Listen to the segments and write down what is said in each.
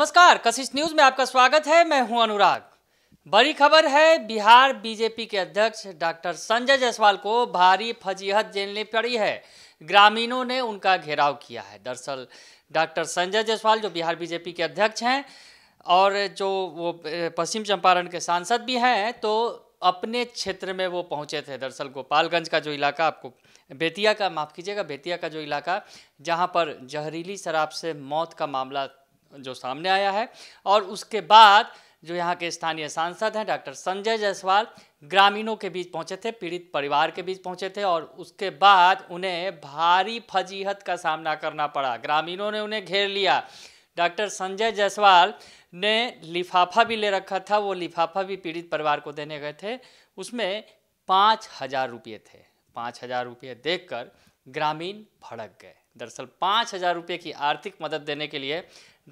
नमस्कार कशिश न्यूज में आपका स्वागत है मैं हूं अनुराग बड़ी खबर है बिहार बीजेपी के अध्यक्ष डॉक्टर संजय जायसवाल को भारी फजीहत झेलनी पड़ी है ग्रामीणों ने उनका घेराव किया है दरअसल डॉक्टर संजय जायसवाल जो बिहार बीजेपी के अध्यक्ष हैं और जो वो पश्चिम चंपारण के सांसद भी हैं तो अपने क्षेत्र में वो पहुंचे थे दरअसल गोपालगंज का जो इलाका आपको बेतिया का माफ़ कीजिएगा बेतिया का जो इलाका जहां पर जहरीली शराब से मौत का मामला जो सामने आया है और उसके बाद जो यहाँ के स्थानीय सांसद हैं डॉक्टर संजय जायसवाल ग्रामीणों के बीच पहुँचे थे पीड़ित परिवार के बीच पहुँचे थे और उसके बाद उन्हें भारी फजीहत का सामना करना पड़ा ग्रामीणों ने उन्हें घेर लिया डॉक्टर संजय जायसवाल ने लिफाफा भी ले रखा था वो लिफाफा भी पीड़ित परिवार को देने गए थे उसमें पाँच हज़ार रुपये थे पाँच हज़ार रुपये देख ग्रामीण भड़क गए दरअसल पाँच हज़ार रुपये की आर्थिक मदद देने के लिए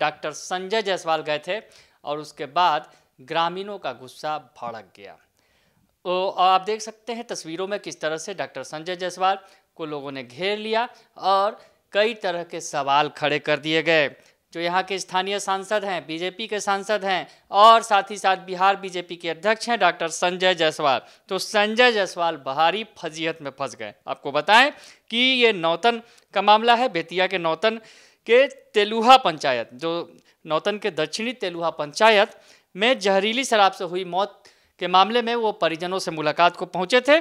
डॉक्टर संजय जायसवाल गए थे और उसके बाद ग्रामीणों का गुस्सा भड़क गया तो आप देख सकते हैं तस्वीरों में किस तरह से डॉक्टर संजय जायसवाल को लोगों ने घेर लिया और कई तरह के सवाल खड़े कर दिए गए जो यहाँ के स्थानीय सांसद हैं बीजेपी के सांसद हैं और साथ ही साथ बिहार बीजेपी के अध्यक्ष हैं डॉक्टर संजय जायसवाल तो संजय जायसवाल बाहरी फजीहत में फंस गए आपको बताएं कि ये नौतन का मामला है बेतिया के नौतन के तेलुहा पंचायत जो नौतन के दक्षिणी तेलुहा पंचायत में जहरीली शराब से हुई मौत के मामले में वो परिजनों से मुलाकात को पहुंचे थे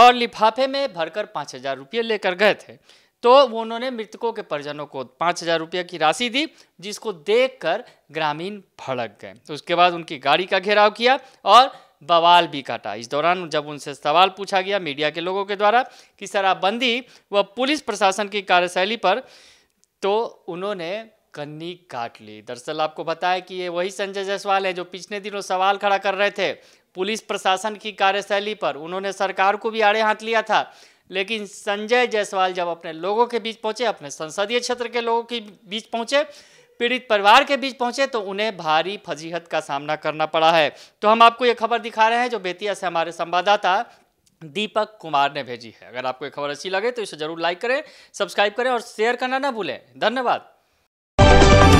और लिफाफे में भरकर पाँच हज़ार रुपये लेकर गए थे तो वो उन्होंने मृतकों के परिजनों को पाँच हज़ार रुपये की राशि दी जिसको देखकर ग्रामीण भड़क गए तो उसके बाद उनकी गाड़ी का घेराव किया और बवाल भी काटा इस दौरान जब उनसे सवाल पूछा गया मीडिया के लोगों के द्वारा कि शराबबंदी व पुलिस प्रशासन की कार्यशैली पर तो उन्होंने कन्नी काट ली दरअसल आपको पता है कि ये वही संजय जायसवाल है जो पिछले दिनों सवाल खड़ा कर रहे थे पुलिस प्रशासन की कार्यशैली पर उन्होंने सरकार को भी आड़े हाथ लिया था लेकिन संजय जायसवाल जब अपने लोगों के बीच पहुंचे अपने संसदीय क्षेत्र के लोगों के बीच पहुंचे पीड़ित परिवार के बीच पहुंचे तो उन्हें भारी फजीहत का सामना करना पड़ा है तो हम आपको ये खबर दिखा रहे हैं जो बेतिया से हमारे संवाददाता दीपक कुमार ने भेजी है अगर आपको ये खबर अच्छी लगे तो इसे जरूर लाइक करें सब्सक्राइब करें और शेयर करना ना भूलें धन्यवाद